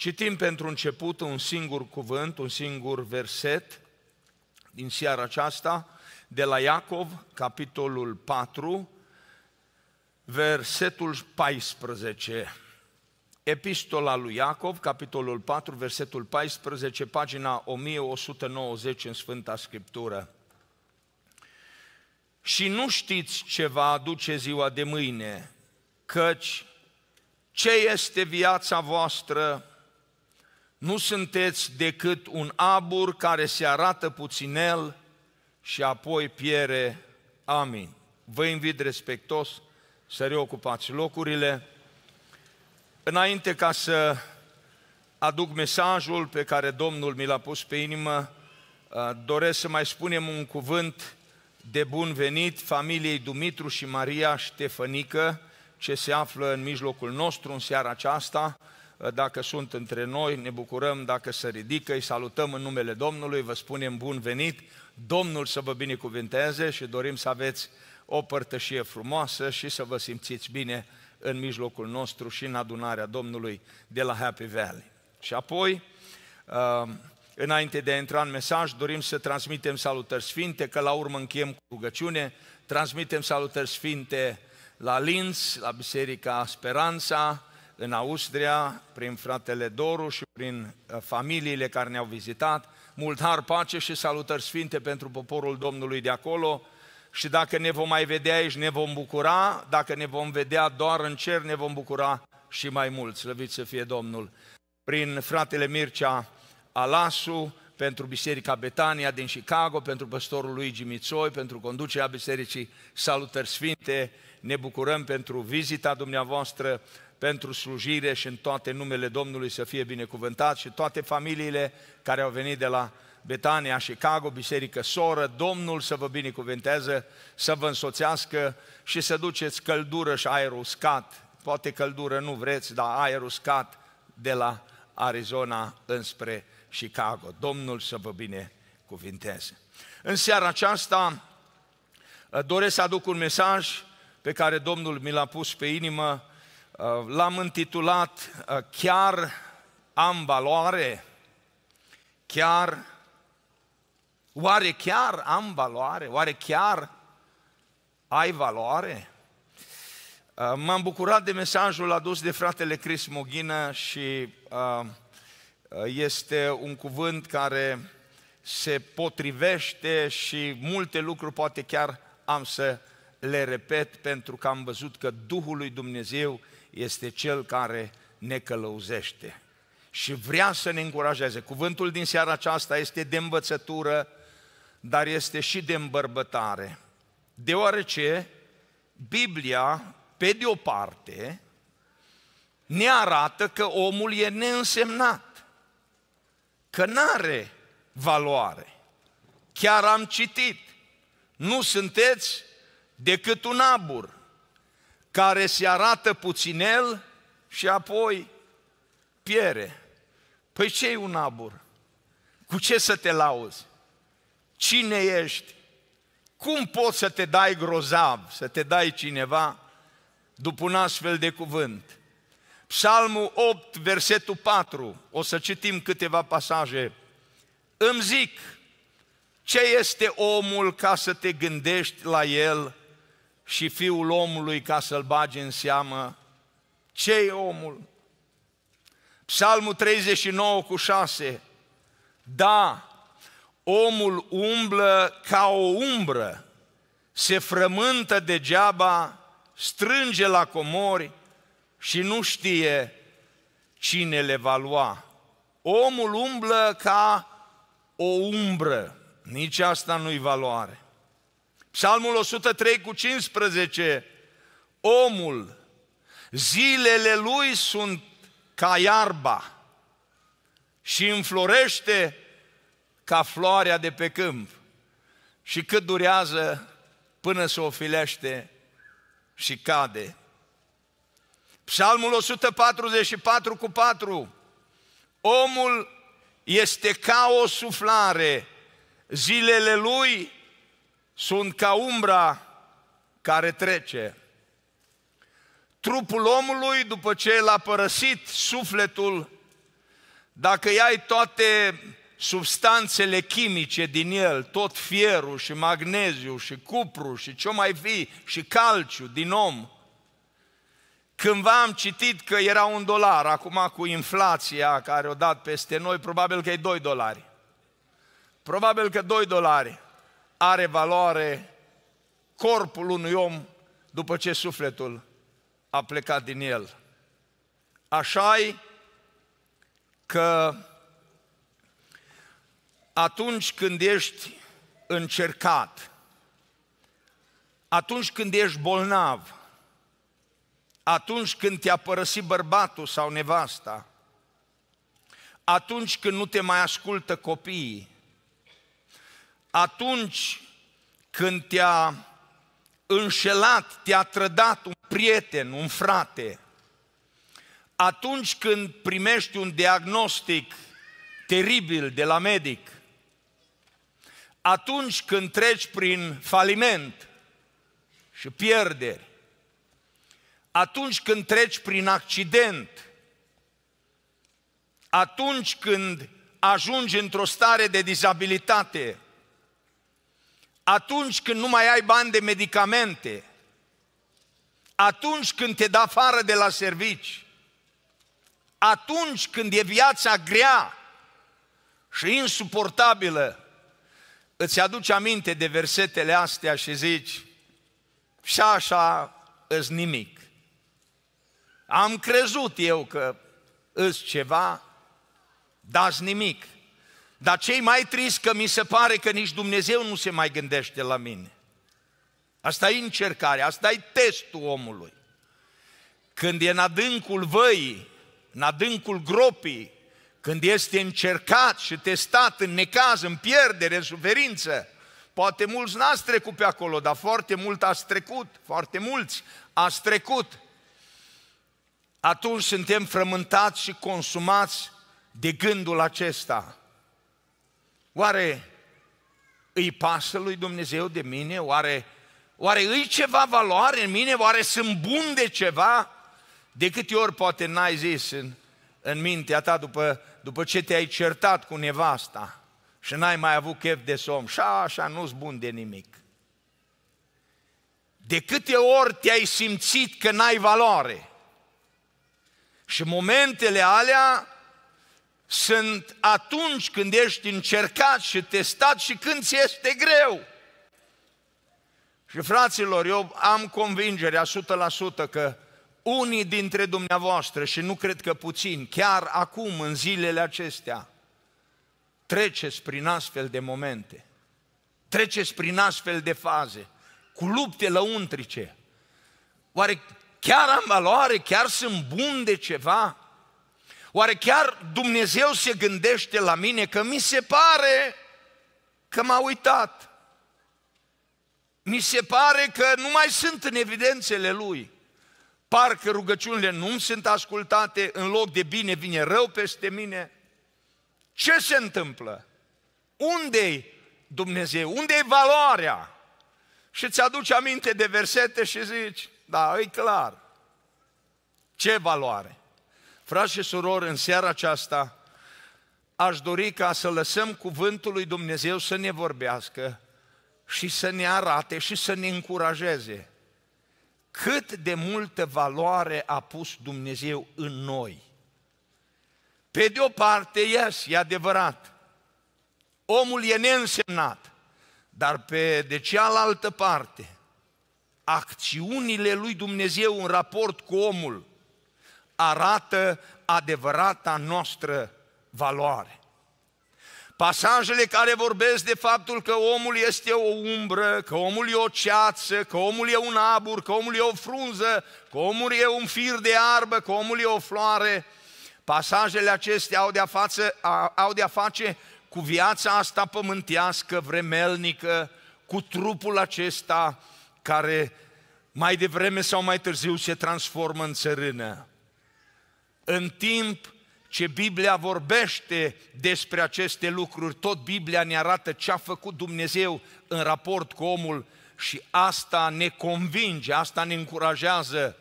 Citim pentru început un singur cuvânt, un singur verset din seara aceasta, de la Iacov, capitolul 4, versetul 14. Epistola lui Iacov, capitolul 4, versetul 14, pagina 1190 în Sfânta Scriptură. Și nu știți ce va aduce ziua de mâine, căci ce este viața voastră nu sunteți decât un abur care se arată puținel și apoi piere. Amin. Vă invit respectos să reocupați locurile. Înainte ca să aduc mesajul pe care Domnul mi l-a pus pe inimă, uh, doresc să mai spunem un cuvânt de bun venit familiei Dumitru și Maria Ștefănică, ce se află în mijlocul nostru în seara aceasta dacă sunt între noi, ne bucurăm dacă se ridică, îi salutăm în numele Domnului, vă spunem bun venit, Domnul să vă binecuvinteze și dorim să aveți o părtășie frumoasă și să vă simțiți bine în mijlocul nostru și în adunarea Domnului de la Happy Valley. Și apoi, uh, înainte de a intra în mesaj, dorim să transmitem salutări sfinte, că la urmă încheiem cu rugăciune, transmitem salutări sfinte la Linz, la Biserica Speranța, în Austria, prin fratele Doru și prin uh, familiile care ne-au vizitat. Mult har, pace și salutări sfinte pentru poporul Domnului de acolo. Și dacă ne vom mai vedea aici, ne vom bucura. Dacă ne vom vedea doar în cer, ne vom bucura și mai mult. Slăviți să fie Domnul! Prin fratele Mircea Alasu, pentru Biserica Betania din Chicago, pentru păstorul Luigi Mițoi, pentru conducerea Bisericii Salutări Sfinte. Ne bucurăm pentru vizita dumneavoastră pentru slujire și în toate numele Domnului să fie binecuvântat și toate familiile care au venit de la Betania, Chicago, biserică soră, Domnul să vă binecuvânteze, să vă însoțească și să duceți căldură și aer uscat. Poate căldură nu vreți, dar aer uscat de la Arizona înspre Chicago. Domnul să vă binecuvânteze. În seara aceasta uh, doresc să aduc un mesaj pe care Domnul mi l-a pus pe inimă Uh, l-am intitulat uh, Chiar am valoare? Chiar? Oare chiar am valoare? Oare chiar ai valoare? Uh, m-am bucurat de mesajul adus de fratele Cris Moghină și este un cuvânt care se potrivește și multe lucruri poate chiar am să le repet pentru că am văzut că Duhul lui Dumnezeu este Cel care ne călăuzește și vrea să ne încurajeze. Cuvântul din seara aceasta este de învățătură, dar este și de îmbărbătare, deoarece Biblia, pe de o parte, ne arată că omul e neînsemnat, că n-are valoare. Chiar am citit, nu sunteți decât un abur, care se arată puținel și apoi piere. Păi ce un abur? Cu ce să te lauzi? Cine ești? Cum poți să te dai grozav, să te dai cineva după un astfel de cuvânt? Psalmul 8, versetul 4, o să citim câteva pasaje. Îmi zic, ce este omul ca să te gândești la el și fiul omului ca să-l bage în seamă ce e omul. Psalmul 39 cu 6. Da, omul umblă ca o umbră, se frământă degeaba, strânge la comori și nu știe cine le va lua. Omul umblă ca o umbră, nici asta nu-i valoare. Psalmul 103 cu 15, omul, zilele lui sunt ca iarba și înflorește ca floarea de pe câmp. Și cât durează până se ofilește și cade. Psalmul 144 cu 4. Omul este ca o suflare, zilele lui sunt ca umbra care trece. Trupul omului, după ce l-a părăsit sufletul, dacă ai toate substanțele chimice din el, tot fierul și magneziu și cupru și ce mai fi și calciu din om, Cândva am citit că era un dolar, acum cu inflația care o dat peste noi, probabil că e 2 dolari. Probabil că 2 dolari are valoare corpul unui om după ce sufletul a plecat din el. așa că atunci când ești încercat, atunci când ești bolnav, atunci când te-a părăsit bărbatul sau nevasta, atunci când nu te mai ascultă copiii, atunci când te-a înșelat, te-a trădat un prieten, un frate, atunci când primești un diagnostic teribil de la medic, atunci când treci prin faliment și pierderi, atunci când treci prin accident, atunci când ajungi într-o stare de dizabilitate, atunci când nu mai ai bani de medicamente, atunci când te da afară de la servici, atunci când e viața grea și insuportabilă, îți aduci aminte de versetele astea și zici, și așa îs nimic. Am crezut eu că îs ceva, dar nimic. Dar cei mai trist că mi se pare că nici Dumnezeu nu se mai gândește la mine. Asta e încercarea, asta e testul omului. Când e în adâncul văii, în adâncul gropii, când este încercat și testat în necaz, în pierdere, în suferință, poate mulți n-ați trecut pe acolo, dar foarte mult ați trecut, foarte mulți ați trecut. Atunci suntem frământați și consumați de gândul acesta – Oare îi pasă lui Dumnezeu de mine? Oare, oare îi ceva valoare în mine? Oare sunt bun de ceva? De câte ori poate n-ai zis în, în mintea ta după, după ce te-ai certat cu nevasta și n-ai mai avut chef de somn? Și așa nu-s bun de nimic. De câte ori te-ai simțit că n-ai valoare? Și momentele alea sunt atunci când ești încercat și testat și când ți este greu. Și fraților, eu am convingerea 100% că unii dintre dumneavoastră, și nu cred că puțin, chiar acum, în zilele acestea, treceți prin astfel de momente, treceți prin astfel de faze, cu lupte lăuntrice. Oare chiar am valoare? Chiar sunt bun de ceva? Oare chiar Dumnezeu se gândește la mine că mi se pare că m-a uitat? Mi se pare că nu mai sunt în evidențele Lui. Parcă rugăciunile nu sunt ascultate, în loc de bine vine rău peste mine. Ce se întâmplă? Unde-i Dumnezeu? Unde-i valoarea? Și îți aduci aminte de versete și zici, da, e clar. Ce valoare? Frați și surori, în seara aceasta aș dori ca să lăsăm cuvântul lui Dumnezeu să ne vorbească și să ne arate și să ne încurajeze cât de multă valoare a pus Dumnezeu în noi. Pe de o parte, yes, e adevărat, omul e neînsemnat, dar pe de cealaltă parte, acțiunile lui Dumnezeu în raport cu omul arată adevărata noastră valoare. Pasajele care vorbesc de faptul că omul este o umbră, că omul e o ceață, că omul e un abur, că omul e o frunză, că omul e un fir de arbă, că omul e o floare, pasajele acestea au de-a, față, au de-a face cu viața asta pământească, vremelnică, cu trupul acesta care mai devreme sau mai târziu se transformă în țărână. În timp ce Biblia vorbește despre aceste lucruri, tot Biblia ne arată ce a făcut Dumnezeu în raport cu omul și asta ne convinge, asta ne încurajează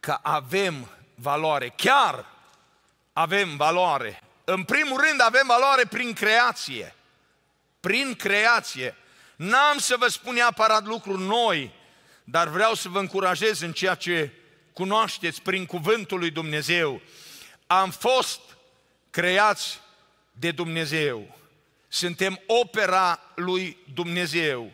că avem valoare. Chiar avem valoare. În primul rând avem valoare prin creație. Prin creație. N-am să vă spun neapărat lucruri noi, dar vreau să vă încurajez în ceea ce cunoașteți prin cuvântul lui Dumnezeu. Am fost creați de Dumnezeu. Suntem opera lui Dumnezeu.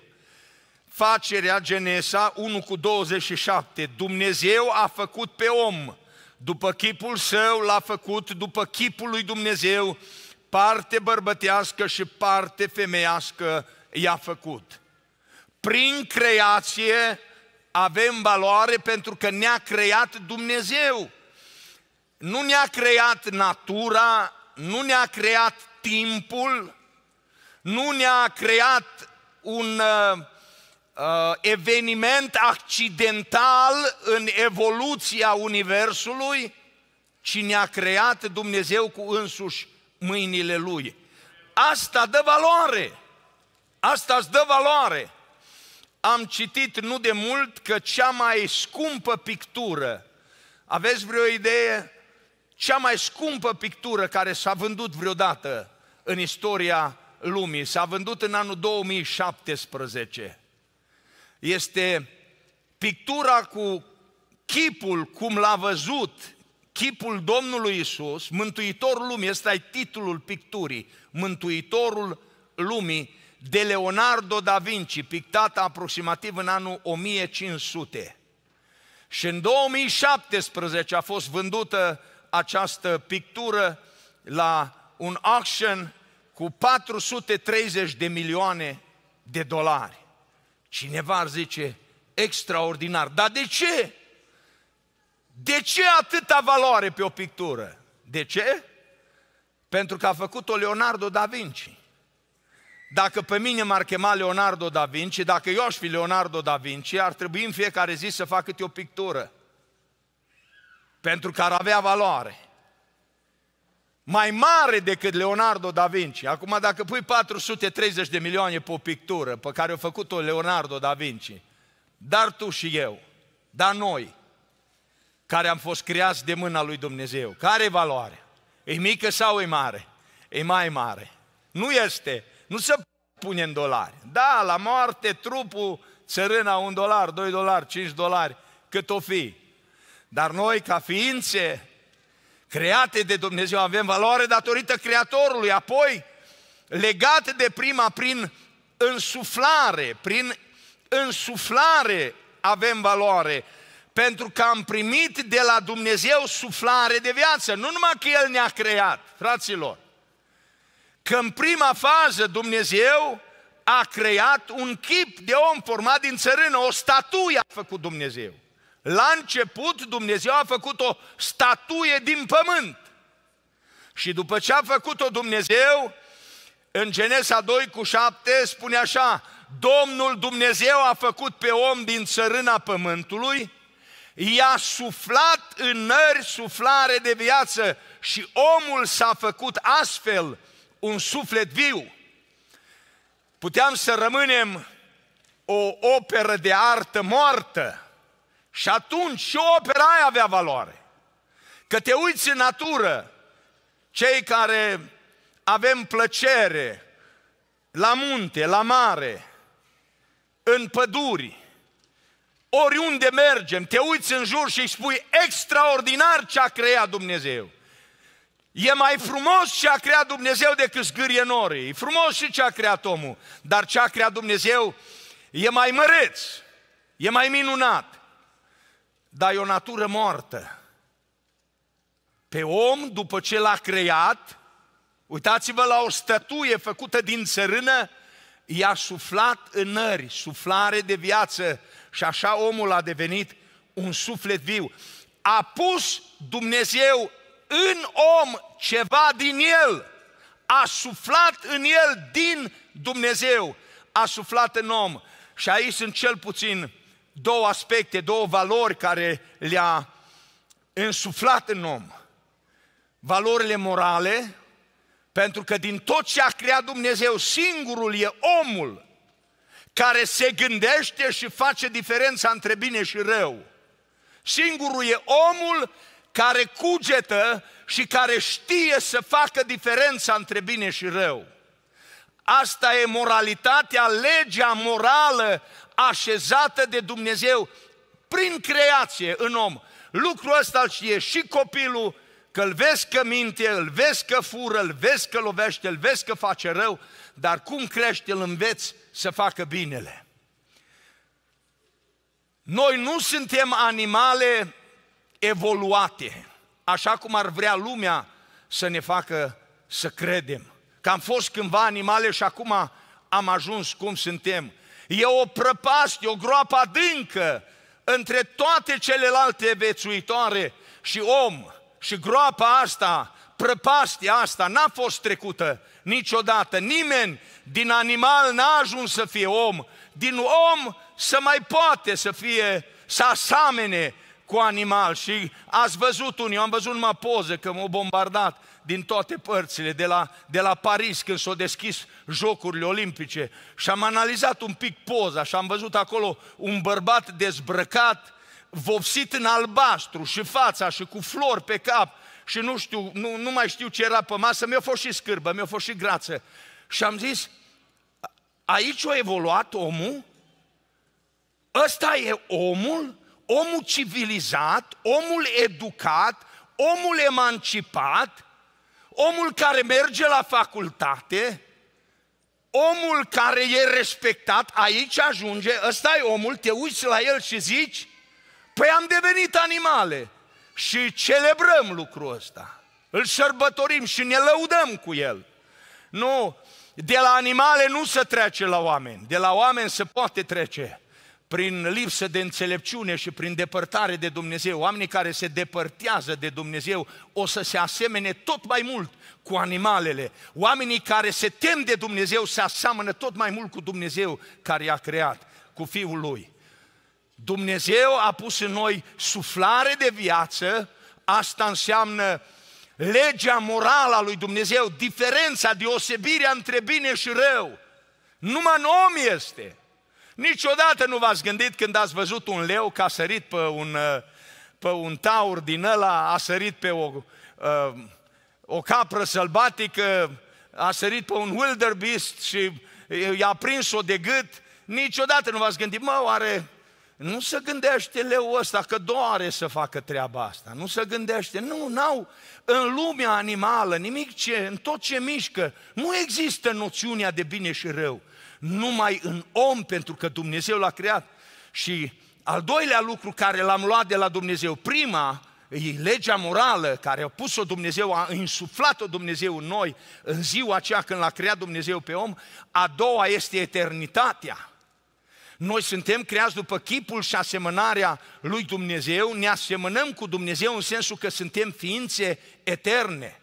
Facerea Genesa 1 cu 27. Dumnezeu a făcut pe om după chipul său l-a făcut, după chipul lui Dumnezeu, parte bărbătească și parte femeiască i-a făcut. Prin creație avem valoare pentru că ne-a creat Dumnezeu. Nu ne-a creat natura, nu ne-a creat timpul, nu ne-a creat un uh, uh eveniment accidental în evoluția Universului, ci ne-a creat Dumnezeu cu însuși mâinile Lui. Asta dă valoare! Asta îți dă valoare! am citit nu de mult că cea mai scumpă pictură, aveți vreo idee, cea mai scumpă pictură care s-a vândut vreodată în istoria lumii, s-a vândut în anul 2017, este pictura cu chipul cum l-a văzut chipul Domnului Isus, Mântuitorul lumii, ăsta e titlul picturii, Mântuitorul lumii, de Leonardo da Vinci, pictată aproximativ în anul 1500. Și în 2017 a fost vândută această pictură la un auction cu 430 de milioane de dolari. Cineva ar zice, extraordinar. Dar de ce? De ce atâta valoare pe o pictură? De ce? Pentru că a făcut-o Leonardo da Vinci dacă pe mine m-ar chema Leonardo da Vinci, dacă eu aș fi Leonardo da Vinci, ar trebui în fiecare zi să fac câte o pictură. Pentru că ar avea valoare. Mai mare decât Leonardo da Vinci. Acum dacă pui 430 de milioane pe o pictură pe care a făcut-o Leonardo da Vinci, dar tu și eu, dar noi, care am fost creați de mâna lui Dumnezeu, care e valoare? E mică sau e mare? E mai mare. Nu este nu se pune în dolari. Da, la moarte trupul țărâna un dolar, doi dolari, cinci dolari, cât o fi. Dar noi, ca ființe create de Dumnezeu, avem valoare datorită Creatorului, apoi legate de prima prin însuflare, prin însuflare avem valoare, pentru că am primit de la Dumnezeu suflare de viață, nu numai că El ne-a creat, fraților, că în prima fază Dumnezeu a creat un chip de om format din țărână, o statuie a făcut Dumnezeu. La început Dumnezeu a făcut o statuie din pământ. Și după ce a făcut-o Dumnezeu, în Genesa 2 cu 7 spune așa, Domnul Dumnezeu a făcut pe om din țărâna pământului, i-a suflat în nări suflare de viață și omul s-a făcut astfel un suflet viu. Puteam să rămânem o operă de artă moartă și atunci și opera aia avea valoare. Că te uiți în natură, cei care avem plăcere la munte, la mare, în păduri, oriunde mergem, te uiți în jur și îi spui extraordinar ce a creat Dumnezeu. E mai frumos ce a creat Dumnezeu decât zgârie norii. E frumos și ce a creat omul, dar ce a creat Dumnezeu e mai măreț, e mai minunat, dar e o natură moartă. Pe om, după ce l-a creat, uitați-vă la o statuie făcută din țărână, i-a suflat în nări, suflare de viață și așa omul a devenit un suflet viu. A pus Dumnezeu în om ceva din el, a suflat în el din Dumnezeu, a suflat în om. Și aici sunt cel puțin două aspecte, două valori care le-a însuflat în om. Valorile morale, pentru că din tot ce a creat Dumnezeu, singurul e omul care se gândește și face diferența între bine și rău. Singurul e omul care cugetă și care știe să facă diferența între bine și rău. Asta e moralitatea, legea morală așezată de Dumnezeu prin creație în om. Lucrul ăsta îl știe și copilul, că îl vezi că minte, îl vezi că fură, îl vezi că lovește, îl vezi că face rău, dar cum crește, îl înveți să facă binele. Noi nu suntem animale evoluate, așa cum ar vrea lumea să ne facă să credem. Că am fost cândva animale și acum am ajuns cum suntem. E o prăpastie, o groapă adâncă între toate celelalte vețuitoare și om. Și groapa asta, prăpastia asta n-a fost trecută niciodată. Nimeni din animal n-a ajuns să fie om. Din om să mai poate să fie, să asamene cu animal și ați văzut unii, eu am văzut numai poze că m-au bombardat din toate părțile, de la, de la Paris când s-au deschis Jocurile Olimpice și am analizat un pic poza și am văzut acolo un bărbat dezbrăcat, vopsit în albastru și fața și cu flori pe cap și nu știu, nu, nu mai știu ce era pe masă, mi-a fost și scârbă, mi-a fost și grață. Și am zis, aici a evoluat omul? Ăsta e omul? omul civilizat, omul educat, omul emancipat, omul care merge la facultate, omul care e respectat, aici ajunge, ăsta e omul, te uiți la el și zici, păi am devenit animale și celebrăm lucrul ăsta, îl sărbătorim și ne lăudăm cu el. Nu, de la animale nu se trece la oameni, de la oameni se poate trece prin lipsă de înțelepciune și prin depărtare de Dumnezeu, oamenii care se depărtează de Dumnezeu o să se asemene tot mai mult cu animalele. Oamenii care se tem de Dumnezeu se aseamănă tot mai mult cu Dumnezeu care i-a creat, cu Fiul Lui. Dumnezeu a pus în noi suflare de viață, asta înseamnă legea morală a lui Dumnezeu, diferența, deosebirea între bine și rău. Numai în om este – Niciodată nu v-ați gândit când ați văzut un leu că a sărit pe un, uh, pe un taur din ăla, a sărit pe o, uh, o capră sălbatică, a sărit pe un wildebeest și i-a prins-o de gât. Niciodată nu v-ați gândit, mă, oare nu se gândește leul ăsta că doare să facă treaba asta. Nu se gândește. Nu, n-au în lumea animală nimic ce, în tot ce mișcă. Nu există noțiunea de bine și rău numai în om, pentru că Dumnezeu l-a creat. Și al doilea lucru care l-am luat de la Dumnezeu, prima, e legea morală care a pus-o Dumnezeu, a insuflat-o Dumnezeu în noi în ziua aceea când l-a creat Dumnezeu pe om, a doua este eternitatea. Noi suntem creați după chipul și asemănarea lui Dumnezeu, ne asemănăm cu Dumnezeu în sensul că suntem ființe eterne.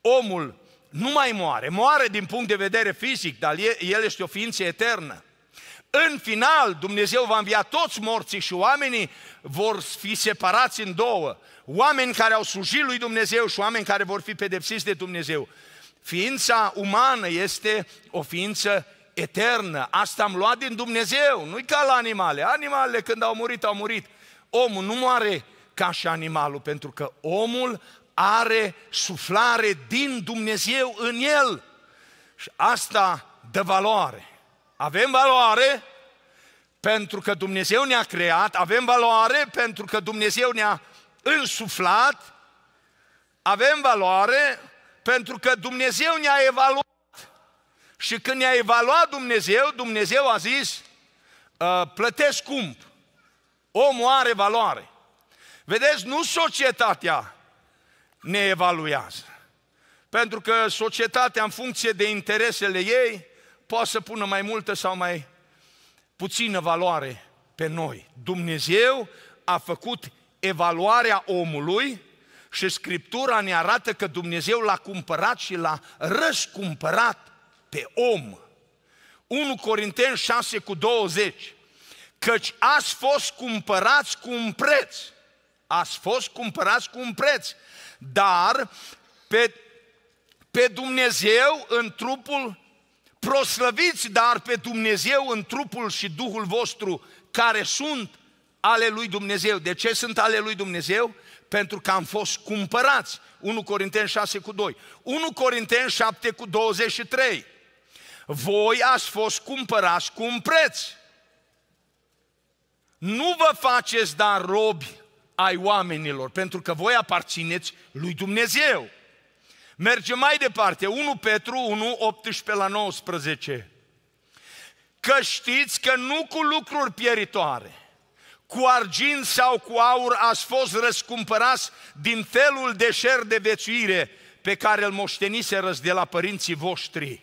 Omul nu mai moare. Moare din punct de vedere fizic, dar el este o ființă eternă. În final, Dumnezeu va învia toți morții și oamenii vor fi separați în două. Oameni care au slujit lui Dumnezeu și oameni care vor fi pedepsiți de Dumnezeu. Ființa umană este o ființă eternă. Asta am luat din Dumnezeu, nu-i ca la animale. Animalele când au murit, au murit. Omul nu moare ca și animalul, pentru că omul are suflare din Dumnezeu în el. Și asta dă valoare. Avem valoare pentru că Dumnezeu ne-a creat, avem valoare pentru că Dumnezeu ne-a însuflat, avem valoare pentru că Dumnezeu ne-a evaluat. Și când ne-a evaluat Dumnezeu, Dumnezeu a zis, ă, plătesc cum? Omul are valoare. Vedeți, nu societatea ne evaluează. Pentru că societatea, în funcție de interesele ei, poate să pună mai multă sau mai puțină valoare pe noi. Dumnezeu a făcut evaluarea omului și Scriptura ne arată că Dumnezeu l-a cumpărat și l-a răscumpărat pe om. 1 Corinteni 6 cu 20 Căci ați fost cumpărați cu un preț – Ați fost cumpărați cu un preț. Dar pe, pe Dumnezeu în trupul proslăviți, dar pe Dumnezeu în trupul și Duhul vostru care sunt ale lui Dumnezeu. De ce sunt ale lui Dumnezeu? Pentru că am fost cumpărați. 1 Corinteni 6 cu 2. 1 Corinteni 7 cu 23. Voi ați fost cumpărați cu un preț. Nu vă faceți dar robi ai oamenilor, pentru că voi aparțineți lui Dumnezeu. Mergem mai departe, 1 Petru 1, 18 la 19. Că știți că nu cu lucruri pieritoare, cu argint sau cu aur ați fost răscumpărați din felul de șer de vețuire pe care îl moșteniserăți de la părinții voștri,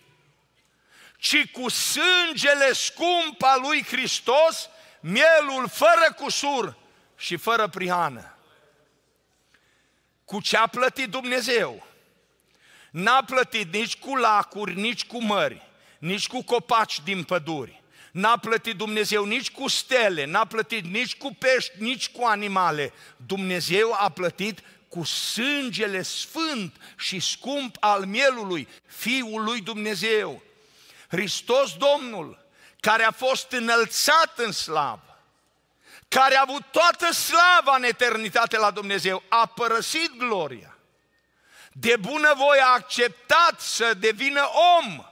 ci cu sângele scump al lui Hristos, mielul fără cusur, și fără prihană. Cu ce a plătit Dumnezeu? N-a plătit nici cu lacuri, nici cu mări, nici cu copaci din păduri. N-a plătit Dumnezeu nici cu stele, n-a plătit nici cu pești, nici cu animale. Dumnezeu a plătit cu sângele sfânt și scump al mielului, Fiul lui Dumnezeu. Hristos Domnul, care a fost înălțat în slavă, care a avut toată slava în eternitate la Dumnezeu, a părăsit gloria. De bunăvoie a acceptat să devină om.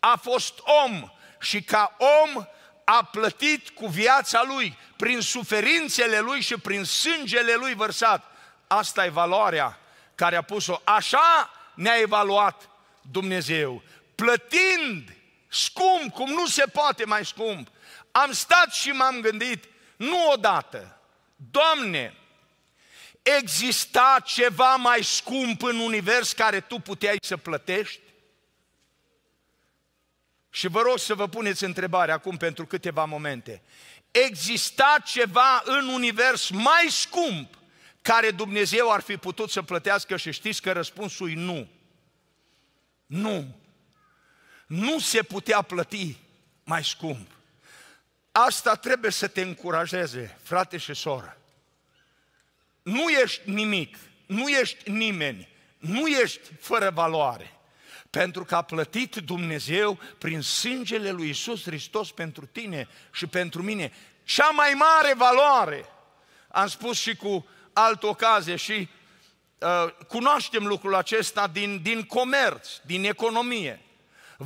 A fost om și ca om a plătit cu viața lui, prin suferințele lui și prin sângele lui vărsat. Asta e valoarea care a pus-o. Așa ne-a evaluat Dumnezeu, plătind scump, cum nu se poate mai scump. Am stat și m-am gândit, nu odată. Doamne, exista ceva mai scump în univers care tu puteai să plătești? Și vă rog să vă puneți întrebarea acum pentru câteva momente. Exista ceva în univers mai scump care Dumnezeu ar fi putut să plătească și știți că răspunsul e nu. Nu. Nu se putea plăti mai scump. Asta trebuie să te încurajeze, frate și soră. Nu ești nimic, nu ești nimeni, nu ești fără valoare. Pentru că a plătit Dumnezeu prin sângele lui Isus Hristos pentru tine și pentru mine cea mai mare valoare. Am spus și cu altă ocazie și uh, cunoaștem lucrul acesta din, din comerț, din economie.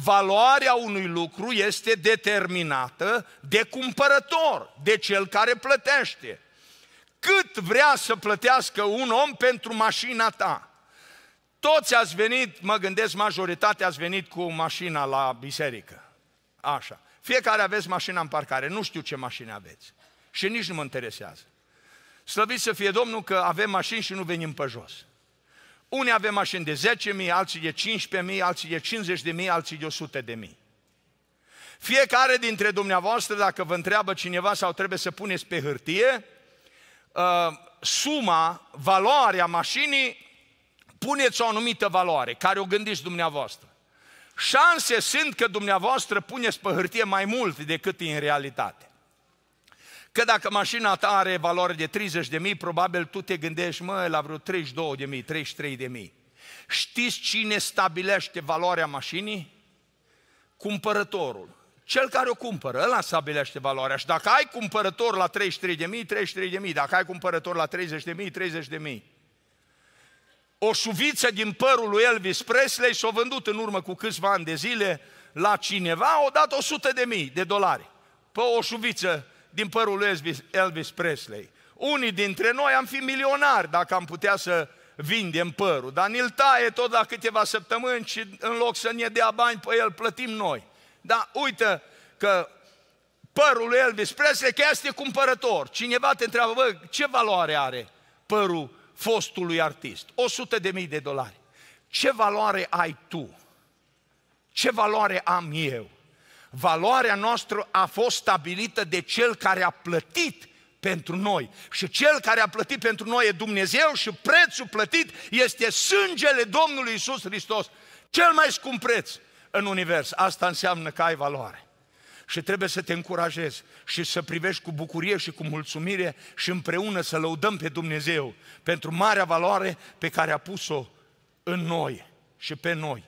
Valoarea unui lucru este determinată de cumpărător, de cel care plătește. Cât vrea să plătească un om pentru mașina ta? Toți ați venit, mă gândesc, majoritatea ați venit cu mașina la biserică. Așa. Fiecare aveți mașina în parcare, nu știu ce mașină aveți. Și nici nu mă interesează. Slăviți să fie Domnul că avem mașini și nu venim pe jos. Unii avem mașini de 10.000, alții de 15.000, alții de 50.000, alții de 100.000. Fiecare dintre dumneavoastră, dacă vă întreabă cineva sau trebuie să puneți pe hârtie, uh, suma, valoarea mașinii, puneți o anumită valoare, care o gândiți dumneavoastră. Șanse sunt că dumneavoastră puneți pe hârtie mai mult decât în realitate. Că dacă mașina ta are valoare de 30 de mii, probabil tu te gândești, mă, la vreo 32 de mii, 33 de mii. Știți cine stabilește valoarea mașinii? Cumpărătorul. Cel care o cumpără, ăla stabilește valoarea. Și dacă ai cumpărător la 33 de mii, 33 de mii. Dacă ai cumpărător la 30 de mii, 30 de mii. O șuviță din părul lui Elvis Presley s a vândut în urmă cu câțiva ani de zile la cineva, o dat 100 de mii de dolari. Pe o șuviță din părul lui Elvis, Elvis Presley. Unii dintre noi am fi milionari dacă am putea să vindem părul, dar ne-l taie tot la câteva săptămâni și în loc să ne dea bani pe el, plătim noi. Dar uite că părul lui Elvis Presley, că este cumpărător. Cineva te întreabă, bă, ce valoare are părul fostului artist? 100 de mii de dolari. Ce valoare ai tu? Ce valoare am eu? valoarea noastră a fost stabilită de Cel care a plătit pentru noi. Și Cel care a plătit pentru noi e Dumnezeu și prețul plătit este sângele Domnului Isus Hristos. Cel mai scump preț în univers. Asta înseamnă că ai valoare și trebuie să te încurajezi și să privești cu bucurie și cu mulțumire și împreună să lăudăm pe Dumnezeu pentru marea valoare pe care a pus-o în noi și pe noi.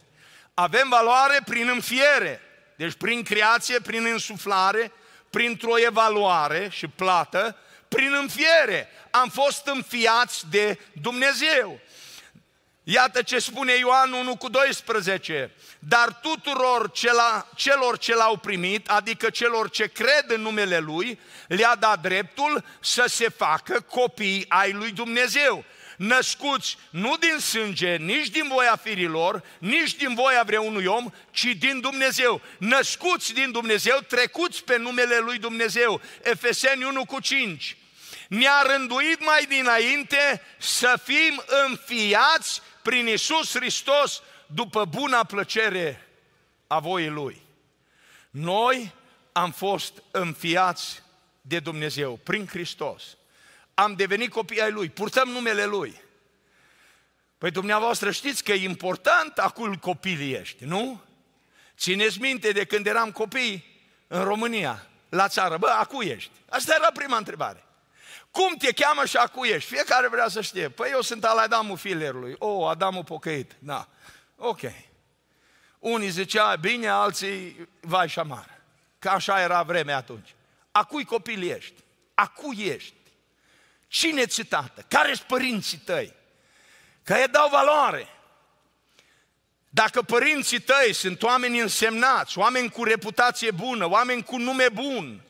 Avem valoare prin înfiere. Deci prin creație, prin însuflare, printr-o evaluare și plată, prin înfiere. Am fost înfiați de Dumnezeu. Iată ce spune Ioan 1 cu 12. Dar tuturor celor ce l-au primit, adică celor ce cred în numele Lui, le-a dat dreptul să se facă copii ai Lui Dumnezeu născuți nu din sânge, nici din voia firilor, nici din voia vreunui om, ci din Dumnezeu. Născuți din Dumnezeu, trecuți pe numele lui Dumnezeu. Efeseni 1 cu 5 ne-a rânduit mai dinainte să fim înfiați prin Isus Hristos după buna plăcere a voii Lui. Noi am fost înfiați de Dumnezeu prin Hristos am devenit copii ai Lui, purtăm numele Lui. Păi dumneavoastră știți că e important acul copil ești, nu? Țineți minte de când eram copii în România, la țară, bă, acu ești? Asta era prima întrebare. Cum te cheamă și acu ești? Fiecare vrea să știe. Păi eu sunt al Adamul filerului. O, oh, Adamul pocăit. Da. Ok. Unii zicea bine, alții vai și amar. Că așa era vremea atunci. A cui copil ești? A cui ești? Cine ți tată? care sunt părinții tăi? Că ei dau valoare. Dacă părinții tăi sunt oameni însemnați, oameni cu reputație bună, oameni cu nume bun,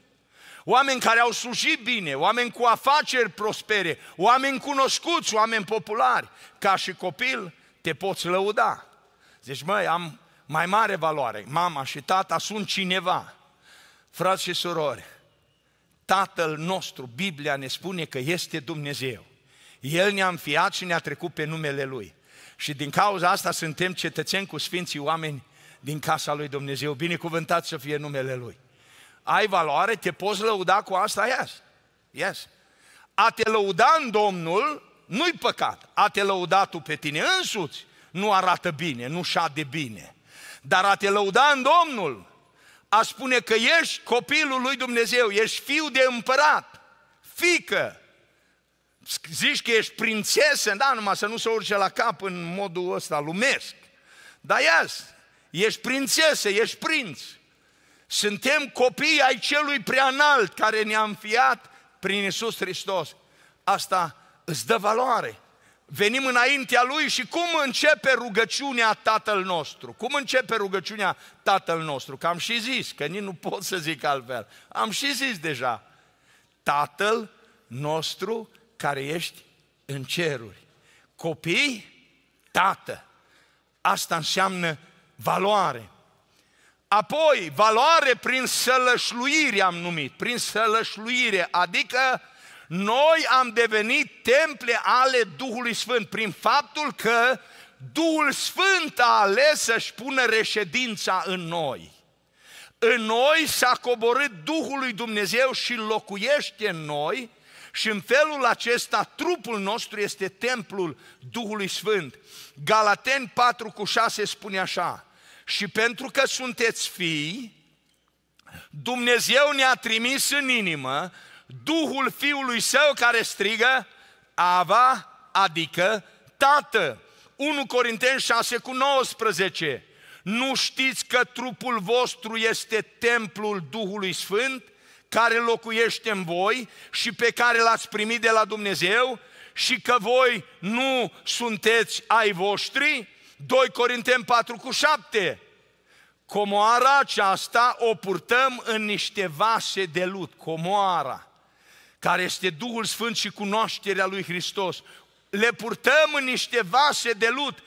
oameni care au slujit bine, oameni cu afaceri prospere, oameni cunoscuți, oameni populari, ca și copil te poți lăuda. Deci, măi, am mai mare valoare. Mama și tata sunt cineva. Frați și surori, Tatăl nostru, Biblia ne spune că este Dumnezeu. El ne-a înfiat și ne-a trecut pe numele Lui. Și din cauza asta suntem cetățeni cu sfinții oameni din casa lui Dumnezeu. Binecuvântat să fie numele Lui. Ai valoare, te poți lăuda cu asta, yes. yes. A te lăuda în Domnul nu-i păcat. A te lăuda tu pe tine însuți nu arată bine, nu șade bine. Dar a te lăuda în Domnul a spune că ești copilul lui Dumnezeu, ești fiu de împărat, fică. Zici că ești prințesă, da, numai să nu se urce la cap în modul ăsta lumesc. Dar ia ești prințesă, ești prinț. Suntem copii ai celui preanalt care ne-a înfiat prin Isus Hristos. Asta îți dă valoare venim înaintea Lui și cum începe rugăciunea Tatăl nostru? Cum începe rugăciunea Tatăl nostru? Că am și zis, că nici nu pot să zic altfel. Am și zis deja. Tatăl nostru care ești în ceruri. Copii, tată. Asta înseamnă valoare. Apoi, valoare prin sălășluire am numit, prin sălășluire, adică uh, noi am devenit temple ale Duhului Sfânt prin faptul că Duhul Sfânt a ales să-și pună reședința în noi. În noi s-a coborât Duhul lui Dumnezeu și locuiește în noi și în felul acesta trupul nostru este templul Duhului Sfânt. Galaten 4 cu 6 spune așa, și pentru că sunteți fii, Dumnezeu ne-a trimis în inimă Duhul Fiului Său care strigă, Ava, adică Tată. 1 Corinteni 6 cu 19. Nu știți că trupul vostru este templul Duhului Sfânt care locuiește în voi și pe care l-ați primit de la Dumnezeu și că voi nu sunteți ai voștri? 2 Corinteni 4 cu 7. Comoara aceasta o purtăm în niște vase de lut, comoara care este Duhul Sfânt și cunoașterea lui Hristos. Le purtăm în niște vase de lut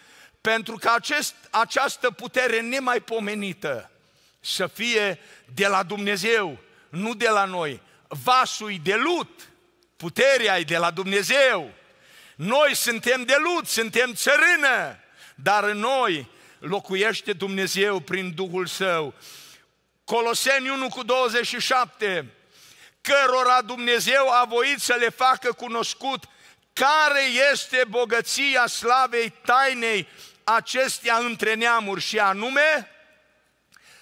pentru că acest, această putere nemaipomenită să fie de la Dumnezeu, nu de la noi. Vasul de lut, puterea e de la Dumnezeu. Noi suntem de lut, suntem țărână, dar în noi locuiește Dumnezeu prin Duhul Său. Coloseni 1 cu 27, cărora Dumnezeu a voit să le facă cunoscut care este bogăția slavei tainei acestea între neamuri și anume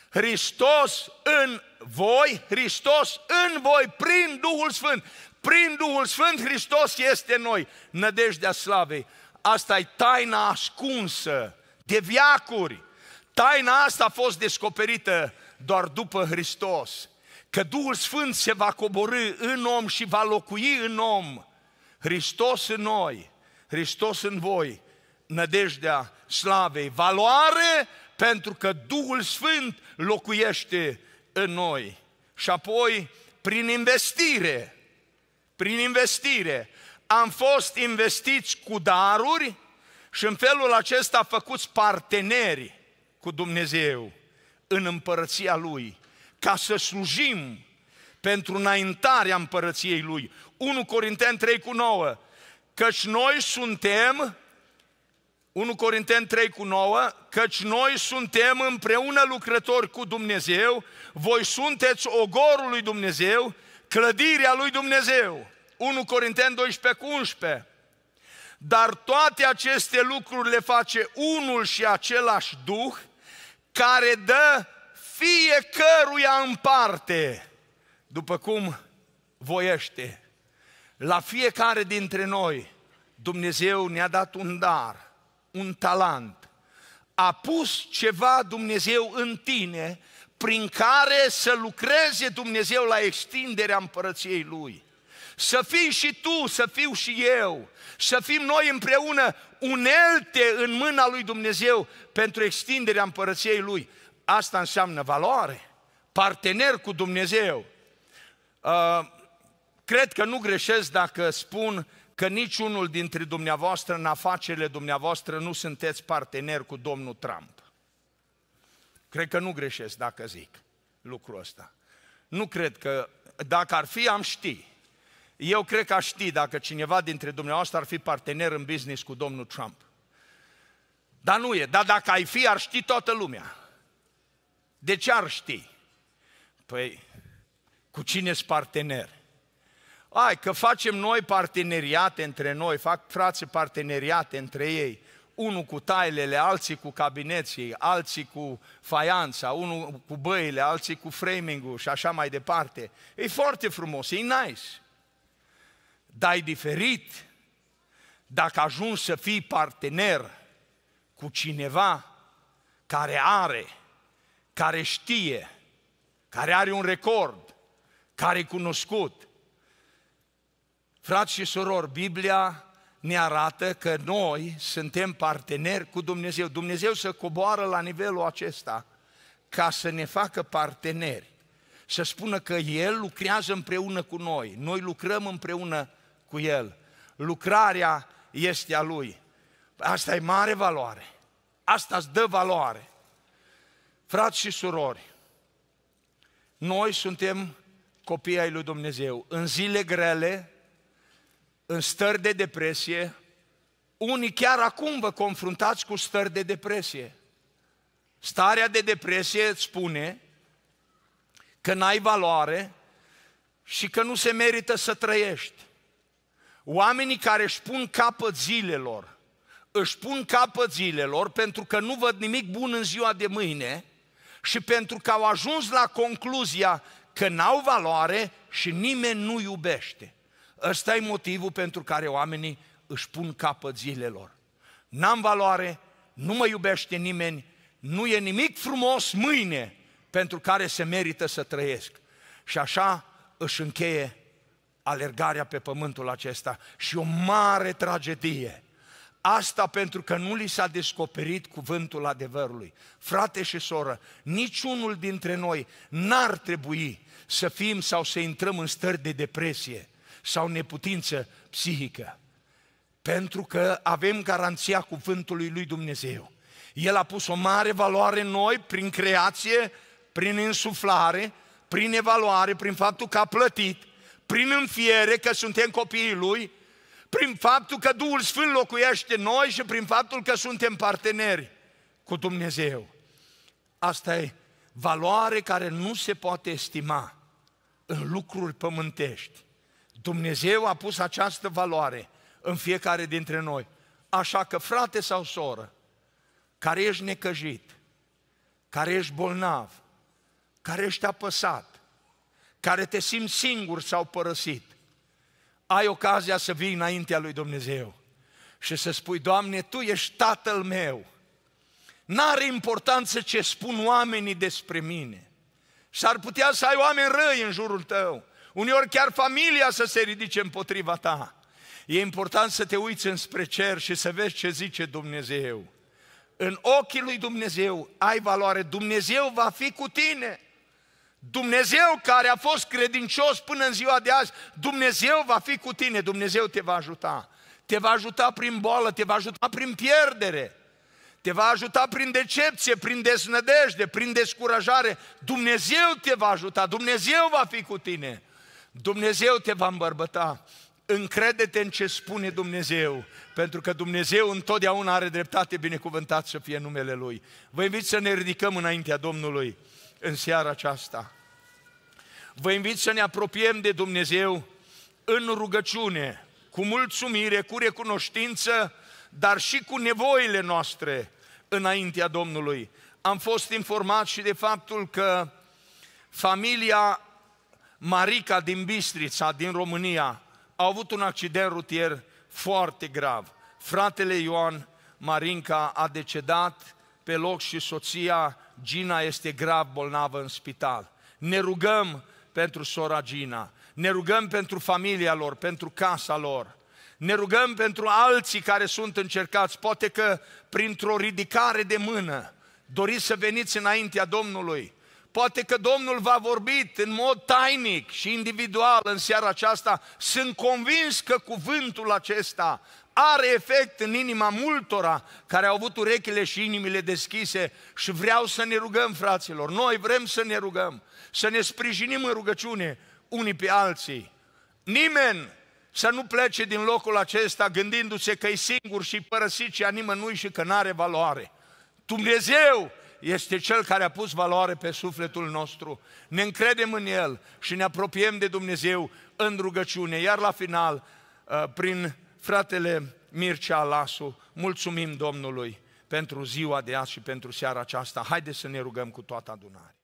Hristos în voi, Hristos în voi, prin Duhul Sfânt. Prin Duhul Sfânt Hristos este noi, nădejdea slavei. Asta e taina ascunsă de viacuri. Taina asta a fost descoperită doar după Hristos că Duhul Sfânt se va coborâ în om și va locui în om, Hristos în noi, Hristos în voi, nădejdea slavei, valoare pentru că Duhul Sfânt locuiește în noi. Și apoi, prin investire, prin investire, am fost investiți cu daruri și în felul acesta făcuți parteneri cu Dumnezeu în împărăția Lui ca să slujim pentru înaintarea împărăției Lui. 1 Corinten 3 cu 9, căci noi suntem, 1 Corinten 3 cu 9, căci noi suntem împreună lucrători cu Dumnezeu, voi sunteți ogorul lui Dumnezeu, clădirea lui Dumnezeu. 1 Corinten 12 cu 11, dar toate aceste lucruri le face unul și același Duh, care dă fiecăruia în parte, după cum voiește. La fiecare dintre noi, Dumnezeu ne-a dat un dar, un talent. A pus ceva Dumnezeu în tine prin care să lucreze Dumnezeu la extinderea împărăției Lui. Să fii și tu, să fiu și eu, să fim noi împreună unelte în mâna lui Dumnezeu pentru extinderea împărăției Lui. Asta înseamnă valoare, partener cu Dumnezeu. Uh, cred că nu greșesc dacă spun că niciunul dintre dumneavoastră în afacerile dumneavoastră nu sunteți parteneri cu domnul Trump. Cred că nu greșesc dacă zic lucrul ăsta. Nu cred că, dacă ar fi, am ști. Eu cred că aș ști dacă cineva dintre dumneavoastră ar fi partener în business cu domnul Trump. Dar nu e. Dar dacă ai fi, ar ști toată lumea. De ce ar ști? Păi, cu cine sunt partener? Ai, că facem noi parteneriate între noi, fac frații parteneriate între ei, unul cu tailele, alții cu cabineții, alții cu faianța, unul cu băile, alții cu framing-ul și așa mai departe. E foarte frumos, e nice. Dar e diferit dacă ajungi să fii partener cu cineva care are care știe, care are un record, care e cunoscut. Frați și sorori, Biblia ne arată că noi suntem parteneri cu Dumnezeu. Dumnezeu să coboară la nivelul acesta ca să ne facă parteneri, să spună că El lucrează împreună cu noi, noi lucrăm împreună cu El. Lucrarea este a Lui. Asta e mare valoare. Asta îți dă valoare. Frați și surori, noi suntem copii ai lui Dumnezeu. În zile grele, în stări de depresie, unii chiar acum vă confruntați cu stări de depresie. Starea de depresie îți spune că n-ai valoare și că nu se merită să trăiești. Oamenii care își pun capăt zilelor, își pun capăt zilelor pentru că nu văd nimic bun în ziua de mâine, și pentru că au ajuns la concluzia că n-au valoare și nimeni nu iubește. Ăsta e motivul pentru care oamenii își pun capăt zilelor. N-am valoare, nu mă iubește nimeni, nu e nimic frumos mâine pentru care se merită să trăiesc. Și așa își încheie alergarea pe pământul acesta și o mare tragedie Asta pentru că nu li s-a descoperit cuvântul adevărului. Frate și soră, niciunul dintre noi n-ar trebui să fim sau să intrăm în stări de depresie sau neputință psihică. Pentru că avem garanția cuvântului lui Dumnezeu. El a pus o mare valoare în noi prin creație, prin insuflare, prin evaluare, prin faptul că a plătit, prin înfiere că suntem copiii lui, prin faptul că Duhul Sfânt locuiește noi și prin faptul că suntem parteneri cu Dumnezeu. Asta e valoare care nu se poate estima în lucruri pământești. Dumnezeu a pus această valoare în fiecare dintre noi. Așa că, frate sau soră, care ești necăjit, care ești bolnav, care ești apăsat, care te simți singur sau părăsit, ai ocazia să vii înaintea lui Dumnezeu și să spui, Doamne, Tu ești Tatăl meu. N-are importanță ce spun oamenii despre mine. S-ar putea să ai oameni răi în jurul tău, uneori chiar familia să se ridice împotriva ta. E important să te uiți înspre cer și să vezi ce zice Dumnezeu. În ochii lui Dumnezeu ai valoare, Dumnezeu va fi cu tine. Dumnezeu care a fost credincios până în ziua de azi, Dumnezeu va fi cu tine, Dumnezeu te va ajuta. Te va ajuta prin boală, te va ajuta prin pierdere, te va ajuta prin decepție, prin desnădejde, prin descurajare. Dumnezeu te va ajuta, Dumnezeu va fi cu tine. Dumnezeu te va îmbărbăta. Încrede-te în ce spune Dumnezeu, pentru că Dumnezeu întotdeauna are dreptate, binecuvântat să fie numele Lui. Vă invit să ne ridicăm înaintea Domnului în seara aceasta. Vă invit să ne apropiem de Dumnezeu în rugăciune, cu mulțumire, cu recunoștință, dar și cu nevoile noastre înaintea Domnului. Am fost informat și de faptul că familia Marica din Bistrița, din România, a avut un accident rutier foarte grav. Fratele Ioan Marinca a decedat pe loc și soția Gina este grav bolnavă în spital. Ne rugăm pentru sora Gina, ne rugăm pentru familia lor, pentru casa lor. Ne rugăm pentru alții care sunt încercați, poate că printr-o ridicare de mână doriți să veniți înaintea Domnului. Poate că Domnul va vorbit în mod tainic și individual în seara aceasta. Sunt convins că cuvântul acesta are efect în inima multora care au avut urechile și inimile deschise și vreau să ne rugăm, fraților. Noi vrem să ne rugăm, să ne sprijinim în rugăciune unii pe alții. Nimeni să nu plece din locul acesta gândindu-se că e singur și părăsit și a nimănui și că nu are valoare. Dumnezeu este Cel care a pus valoare pe sufletul nostru. Ne încredem în El și ne apropiem de Dumnezeu în rugăciune. Iar la final, uh, prin fratele Mircea Lasu, mulțumim Domnului pentru ziua de azi și pentru seara aceasta. Haideți să ne rugăm cu toată adunarea.